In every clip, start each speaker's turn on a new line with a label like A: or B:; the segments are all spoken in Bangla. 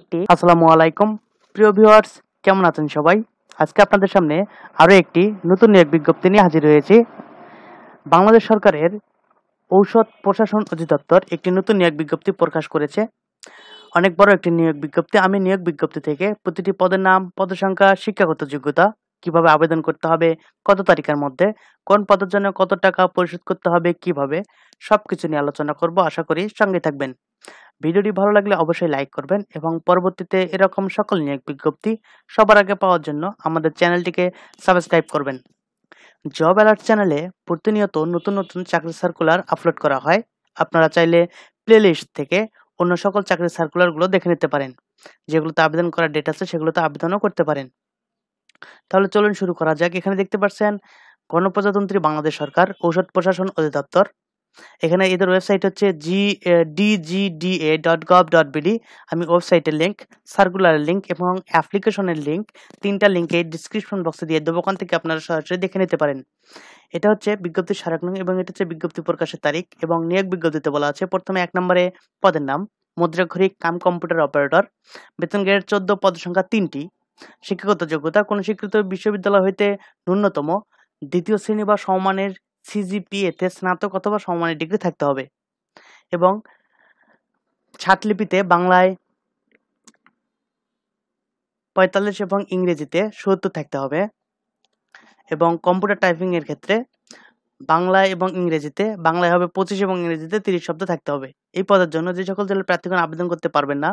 A: একটি আসসালামু আলাইকুম প্রিয় ভিউয়ার্স কেমন আছেন সবাই আজকে আপনাদের সামনে আরও একটি নতুন এক বিজ্ঞপ্তি নিয়ে হাজির হয়েছে বাংলাদেশ সরকারের ঔষধ প্রশাসন অধিদপ্তর একটি নতুন নিয়োগ বিজ্ঞপ্তি প্রকাশ করেছে অনেক বড় একটি নিয়োগ বিজ্ঞপ্তি আমি নিয়োগ বিজ্ঞপ্তি থেকে প্রতিটি পদের নাম পদসংখ্যা শিক্ষাগত যোগ্যতা কিভাবে আবেদন করতে হবে কত তারিখের মধ্যে কোন পদের জন্য কত টাকা পরিশোধ করতে হবে কিভাবে সব কিছু নিয়ে আলোচনা করব আশা করি সঙ্গে থাকবেন ভিডিওটি ভালো লাগলে অবশ্যই লাইক করবেন এবং পরবর্তীতে এরকম সকল নিয়োগ বিজ্ঞপ্তি সবার আগে পাওয়ার জন্য আমাদের চ্যানেলটিকে সাবস্ক্রাইব করবেন জব অ্যালার্ট চ্যানেলে প্রতিনিয়ত নতুন নতুন চাকরি সার্কুলার আপলোড করা হয় আপনারা চাইলে প্লেলিস্ট থেকে অন্য সকল চাকরি সার্কুলারগুলো দেখে নিতে পারেন যেগুলোতে আবেদন করার ডেট আছে সেগুলোতে আবেদনও করতে পারেন তাহলে চলুন শুরু করা যাক এখানে দেখতে পাচ্ছেন গণপ্রজাতন্ত্রী বাংলাদেশ সরকার ঔষধ প্রশাসন অধিদপ্তর এখানে এদের ওয়েবসাইট হচ্ছে জি DGDA dot gov dot BD আমি ওয়েবসাইটের লিঙ্ক সার্কুলারের লিঙ্ক এবং অ্যাপ্লিকেশনের লিঙ্ক তিনটা লিঙ্কে ডিসক্রিপশন বক্সে দিয়ে দেবো ওখান থেকে আপনারা সরাসরি দেখে নিতে পারেন এটা হচ্ছে বিজ্ঞপ্তি সারাগ্ন এবং এটা হচ্ছে বিজ্ঞপ্তি প্রকাশের তারিখ এবং নিয়োগ বিজ্ঞপ্তিতে বলা আছে প্রথমে এক নম্বরে পদের নাম মুদ্রাঘড়ি কাম কম্পিউটার অপারেটর বেতন গ্রেড চোদ্দ পদ সংখ্যা তিনটি শিক্ষাগত যোগ্যতা কোনো স্বীকৃত বিশ্ববিদ্যালয় হইতে ন্যূনতম দ্বিতীয় শ্রেণী বা সমমানের সিজিপিএতে স্নাতক অথবা সমমানের ডিগ্রি থাকতে হবে এবং ছাটলিপিতে বাংলায় পঁয়তাল্লিশ এবং ইংরেজিতে সত্তর থাকতে হবে এবং কম্পিউটার টাইপিংয়ের ক্ষেত্রে বাংলা এবং ইংরেজিতে বাংলায় হবে পঁচিশ এবং ইংরেজিতে তিরিশ শব্দ থাকতে হবে এই পদের জন্য যে সকল জেলার প্রার্থীগণ আবেদন করতে পারবেন না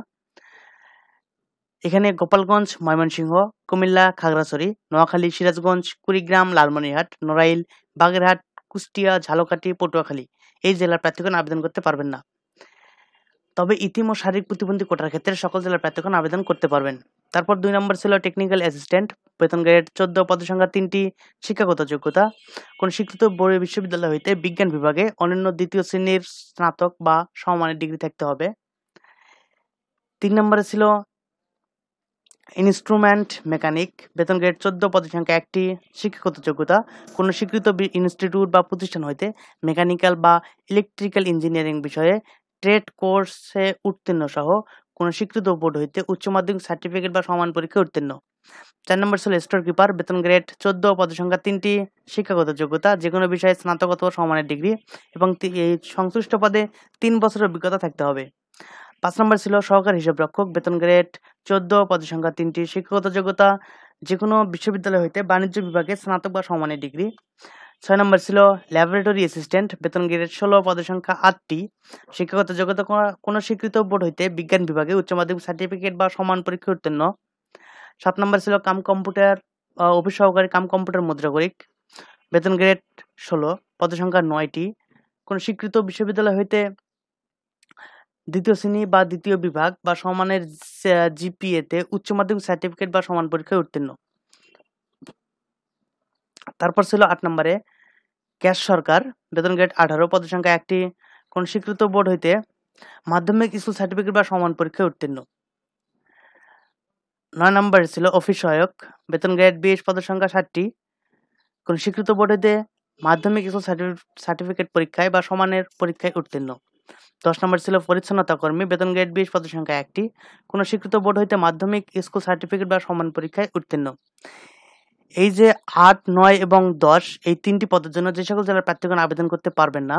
A: এখানে গোপালগঞ্জ ময়মনসিংহ কুমিল্লা খাগড়াছড়ি নোয়াখালী সিরাজগঞ্জ কুড়িগ্রাম লালমনিরহাট নড়াইল বাগেরহাট কুষ্টিয়া ঝালকাঠি পটুয়াখালী এই জেলার প্রার্থীগণ আবেদন করতে পারবেন না তবে ইতিম ও শারীরিক প্রতিবন্ধী কোটার ক্ষেত্রে সকল জেলার প্রার্থীগণ আবেদন করতে পারবেন তারপর দুই নম্বর ছিল টেকনিক্যাল অ্যাসিস্ট্যান্ট বেতন গ্রেড চোদ্দ পদসংখ্যা তিনটি শিক্ষাগত যোগ্যতা কোন শিক্ষিত বোর্ড বিশ্ববিদ্যালয় হইতে বিজ্ঞান বিভাগে অনন্য দ্বিতীয় শ্রেণীর স্নাতক বা সমমানের ডিগ্রি থাকতে হবে তিন নম্বরে ছিল ইনস্ট্রুমেন্ট মেকানিক বেতন গ্রেড চোদ্দ পদের সংখ্যা একটি শিক্ষাগত যোগ্যতা কোনো স্বীকৃত ইনস্টিটিউট বা প্রতিষ্ঠান হইতে মেকানিক্যাল বা ইলেকট্রিক্যাল ইঞ্জিনিয়ারিং বিষয়ে ট্রেড কোর্সে উত্তীর্ণ সহ কোনো স্বীকৃত বোর্ড হইতে উচ্চ মাধ্যমিক সার্টিফিকেট বা সমান পরীক্ষা উত্তীর্ণ চার নম্বর ছিল স্টোর কিপার বেতন গ্রেড চোদ্দ পদসংখ্যা তিনটি শিক্ষাগত যোগ্যতা যে কোনো বিষয়ে স্নাতকত সমানের ডিগ্রি এবং এই সংশ্লিষ্ট পদে তিন বছরের অভিজ্ঞতা থাকতে হবে পাঁচ নম্বর ছিল সহকারী রক্ষক বেতন গ্রেড চোদ্দ পদসংখ্যা তিনটি শিক্ষাগত যোগ্যতা যে কোনো বিশ্ববিদ্যালয় হইতে বাণিজ্য বিভাগে স্নাতক বা সমানের ডিগ্রি ছয় নম্বর ছিল ল্যাবরেটরি অ্যাসিস্ট্যান্ট বেতন গ্রেড ষোলো পদসংখ্যা আটটি শিক্ষাগত যোগ্যতা কোনো স্বীকৃত বোর্ড হইতে বিজ্ঞান বিভাগে উচ্চ মাধ্যমিক সার্টিফিকেট বা সমান পরীক্ষা উত্তীর্ণ সাত নম্বর ছিল কাম কম্পিউটার অফিস সহকারী কাম কম্পিউটার মুদ্রাগরিক বেতন গ্রেড ষোলো পদসংখ্যা নয়টি কোনো স্বীকৃত বিশ্ববিদ্যালয় হইতে দ্বিতীয় শ্রেণী বা দ্বিতীয় বিভাগ বা সমানের জিপিএতে উচ্চ মাধ্যমিক সার্টিফিকেট বা সমান পরীক্ষায় উত্তীর্ণ তারপর ছিল আট নম্বরে ক্যাশ সরকার বেতন গ্রেড আঠারো পদ সংখ্যা একটি কোন স্বীকৃত বোর্ড হইতে মাধ্যমিক স্কুল সার্টিফিকেট বা সমান পরীক্ষায় উত্তীর্ণ নয় নম্বরে ছিল অফিস সহায়ক বেতন গ্রেড বিশ পদ সংখ্যা ষাটটি কোন স্বীকৃত বোর্ড হইতে মাধ্যমিক স্কুল সার্টিফিকেট পরীক্ষায় বা সমানের পরীক্ষায় উত্তীর্ণ দশ নম্বর ছিল পরিচ্ছন্নতা কর্মী বেতন গ্রেড বিশ পদ সংখ্যা একটি কোনো স্বীকৃত বোর্ড হইতে মাধ্যমিক স্কুল সার্টিফিকেট বা সমান পরীক্ষায় উত্তীর্ণ এই যে আট নয় এবং দশ এই তিনটি পদের জন্য যে সকল জেলার প্রার্থীগণ আবেদন করতে পারবেন না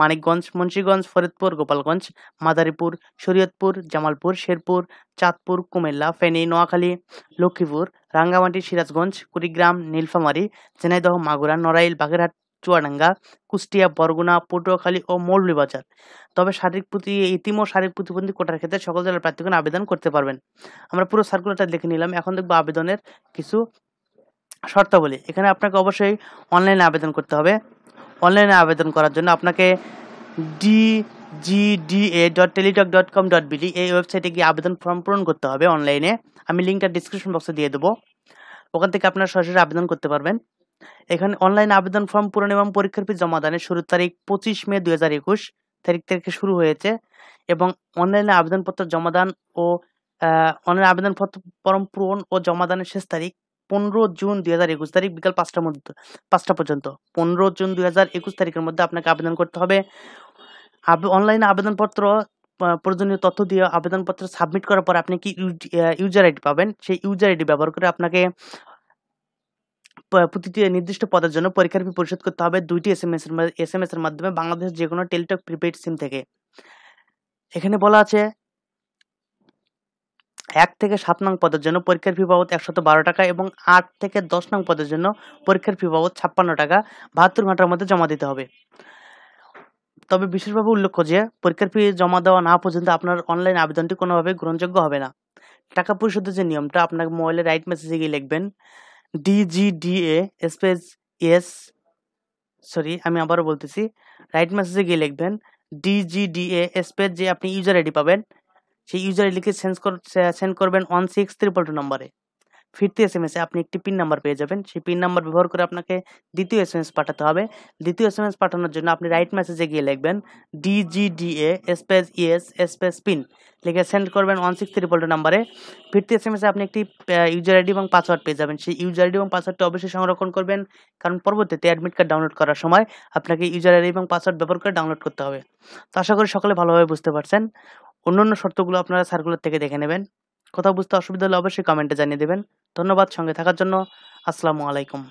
A: মানিকগঞ্জ মুন্সীগঞ্জ ফরিদপুর গোপালগঞ্জ মাদারীপুর শরীয়তপুর জামালপুর শেরপুর চাঁদপুর কুমিল্লা ফেনী নোয়াখালী লক্ষ্মীপুর রাঙ্গামাটি সিরাজগঞ্জ কুড়িগ্রাম নীলফামারী ঝিনাইদহ মাগুরা নড়াইল বাগেরহাট চুয়াডাঙ্গা কুষ্টিয়া বরগুনা পটুয়াখালী ও বাজার তবে শারীরিক প্রতি ইতিম ও শারীরিক প্রতিবন্ধী কোটার ক্ষেত্রে সকল জেলার প্রার্থীগণ আবেদন করতে পারবেন আমরা পুরো সার্কুলারটা দেখে নিলাম এখন দেখবো আবেদনের কিছু শর্তাবলী এখানে আপনাকে অবশ্যই অনলাইনে আবেদন করতে হবে অনলাইনে আবেদন করার জন্য আপনাকে D G D A dot Teletalk dot com dot BD এই ওয়েবসাইটে গিয়ে আবেদন ফর্ম পূরণ করতে হবে অনলাইনে আমি লিঙ্কটা ডিসক্রিপশন বক্সে দিয়ে দেবো ওখান থেকে আপনারা সরাসরি আবেদন করতে পারবেন এখানে অনলাইন আবেদন ফর্ম পূরণ এবং পরীক্ষার ফি জমা দানের শুরুর তারিখ পঁচিশ মে দু হাজার একুশ তারিখ থেকে শুরু হয়েছে এবং অনলাইনে আবেদনপত্র জমাদান ও অনলাইন আবেদনপত্র ফর্ম পূরণ ও জমাদানের শেষ তারিখ পনেরো জুন দুই হাজার একুশ তারিখ বিকাল পাঁচটার মধ্যে পাঁচটা পর্যন্ত পনেরো জুন দুই হাজার একুশ তারিখের মধ্যে আপনাকে আবেদন করতে হবে অনলাইনে আবেদনপত্র প্রয়োজনীয় তথ্য দিয়ে আবেদনপত্র সাবমিট করার পর আপনি কি ইউজার আইডি পাবেন সেই ইউজার আইডি ব্যবহার করে আপনাকে প্রতিটি নির্দিষ্ট পদের জন্য পরীক্ষার ফি পরিশোধ করতে হবে দুইটি S M S S M S এর মাধ্যমে বাংলাদেশের যে কোনো টেলিটক প্রিপেড সিম থেকে এখানে বলা আছে এক থেকে সাত নং পদের জন্য পরীক্ষার ফি বাবদ একশত বারো টাকা এবং আট থেকে দশ নং পদের জন্য পরীক্ষার ফি বাবদ ছাপ্পান্ন টাকা বাহাত্তর ঘন্টার মধ্যে জমা দিতে হবে তবে বিশেষভাবে উল্লেখ্য যে পরীক্ষার ফি জমা দেওয়া না পর্যন্ত আপনার অনলাইন আবেদনটি কোনোভাবে গ্রহণযোগ্য হবে না টাকা পরিশোধের যে নিয়মটা আপনাকে মোবাইলে রাইট মেসেজে গিয়ে লিখবেন ডিজিডিএ স্পেস এস সরি আমি আবারও বলতেছি রাইট মেসেজে গিয়ে লিখবেন ডিজিডিএ স্পেস যে আপনি ইউজার আইডি পাবেন সেই ইউজার আইডি লিখে সেন্ড করবেন ওয়ান সিক্স ত্রিপল টু নম্বরে ফিরতি এস এম এসে আপনি একটি পিন নাম্বার পেয়ে যাবেন সেই পিন নাম্বার ব্যবহার করে আপনাকে দ্বিতীয় এস এম এস পাঠাতে হবে দ্বিতীয় এস এম এস পাঠানোর জন্য আপনি রাইট মেসেজে গিয়ে লিখবেন DGDA space ES space PIN লিখে সেন্ড করবেন ওয়ান সিক্স থ্রি ফোল্ডার নাম্বারে ফিরতি এস এম এসে আপনি একটি ইউজার আইডি এবং পাসওয়ার্ড পেয়ে যাবেন সেই ইউজার আইডি এবং পাসওয়ার্ডটি অবশ্যই সংরক্ষণ করবেন কারণ পরবর্তীতে অ্যাডমিট কার্ড ডাউনলোড করার সময় আপনাকে ইউজার আইডি এবং পাসওয়ার্ড ব্যবহার করে ডাউনলোড করতে হবে তো আশা করি সকলে ভালোভাবে বুঝতে পারছেন অন্য অন্য শর্তগুলো আপনারা সার্কুলার থেকে দেখে নেবেন কথা বুঝতে অসুবিধা হলে অবশ্যই কমেন্টে জানিয়ে দেবেন ধন্যবাদ সঙ্গে থাকার জন্য আসসালামু আলাইকুম